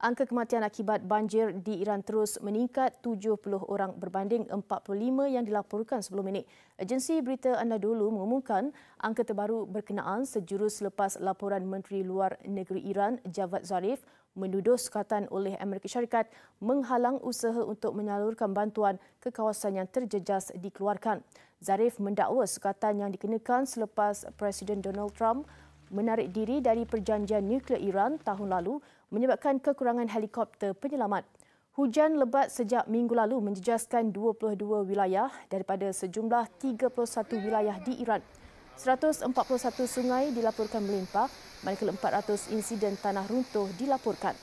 Angka kematian akibat banjir di Iran terus meningkat 70 orang berbanding 45 yang dilaporkan sebelum ini. Agensi berita anda dulu mengumumkan angka terbaru berkenaan sejurus lepas laporan Menteri Luar Negeri Iran Javad Zarif menuduh sekatan oleh Amerika Syarikat menghalang usaha untuk menyalurkan bantuan ke kawasan yang terjejas dikeluarkan. Zarif mendakwa sekatan yang dikenakan selepas Presiden Donald Trump menarik diri dari perjanjian nuklear Iran tahun lalu menyebabkan kekurangan helikopter penyelamat. Hujan lebat sejak minggu lalu menjejaskan 22 wilayah daripada sejumlah 31 wilayah di Iran. 141 sungai dilaporkan melimpah, manakala 400 insiden tanah runtuh dilaporkan.